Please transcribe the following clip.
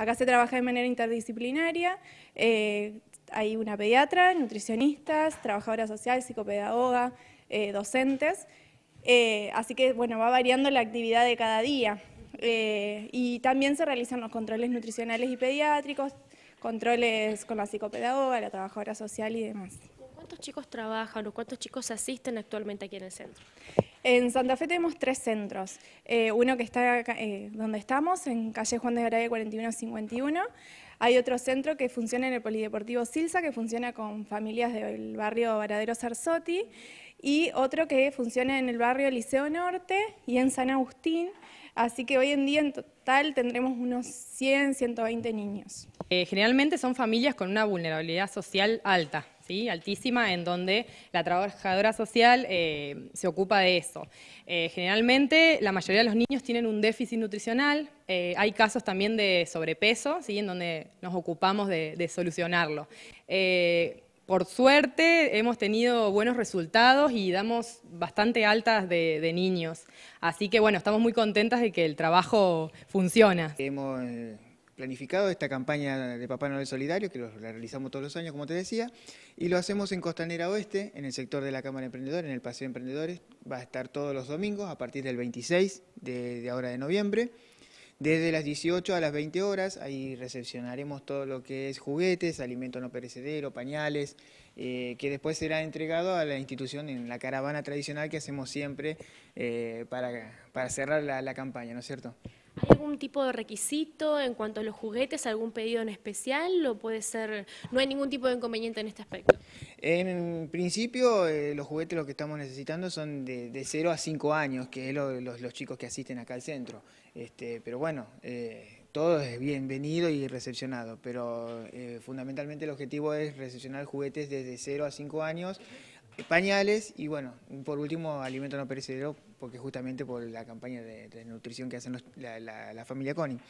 Acá se trabaja de manera interdisciplinaria. Eh, hay una pediatra, nutricionistas, trabajadora social, psicopedagoga, eh, docentes. Eh, así que, bueno, va variando la actividad de cada día. y también se realizan los controles nutricionales y pediátricos, controles con la psicopedagoga, la trabajadora social y demás. ¿Cuántos chicos trabajan o cuántos chicos asisten actualmente aquí en el centro? En Santa Fe tenemos tres centros. Eh, uno que está eh, donde estamos, en calle Juan de Garay, 4151. Hay otro centro que funciona en el Polideportivo Silsa, que funciona con familias del barrio Varadero Sarsotti. Y otro que funciona en el barrio Liceo Norte y en San Agustín. Así que hoy en día en total tendremos unos 100, 120 niños. Eh, generalmente son familias con una vulnerabilidad social alta altísima, en donde la trabajadora social eh, se ocupa de eso. Eh, generalmente, la mayoría de los niños tienen un déficit nutricional, eh, hay casos también de sobrepeso, ¿sí? en donde nos ocupamos de, solucionarlo. por suerte hemos tenido buenos resultados y damos bastante altas de, de, niños. Así que bueno, estamos muy contentas de que el trabajo funciona. Hemos planificado esta campaña de Papá Noel Solidario, que la realizamos todos los años, como te decía, y lo hacemos en Costanera Oeste, en el sector de la Cámara Emprendedora en el Paseo de Emprendedores. Va a estar todos los domingos a partir del 26 de, ahora de noviembre. Desde las 18 a las 20 horas, ahí recepcionaremos todo lo que es juguetes, alimento no perecedero, pañales, eh, que después será entregado a la institución en la caravana tradicional que hacemos siempre eh, para, cerrar la campaña, ¿no es cierto? ¿Hay algún tipo de requisito en cuanto a los juguetes, algún pedido en especial o puede ser, no hay ningún tipo de inconveniente en este aspecto? En principio, eh, los juguetes los que estamos necesitando son de, 0 a 5 años, que es los, los, chicos que asisten acá al centro. Este, pero bueno, eh, todo es bienvenido y recepcionado, pero eh, fundamentalmente el objetivo es recepcionar juguetes desde 0 a 5 años pañales y bueno, por último, alimento no perecedero, porque justamente por la campaña de, nutrición que hacen la, la familia Connie.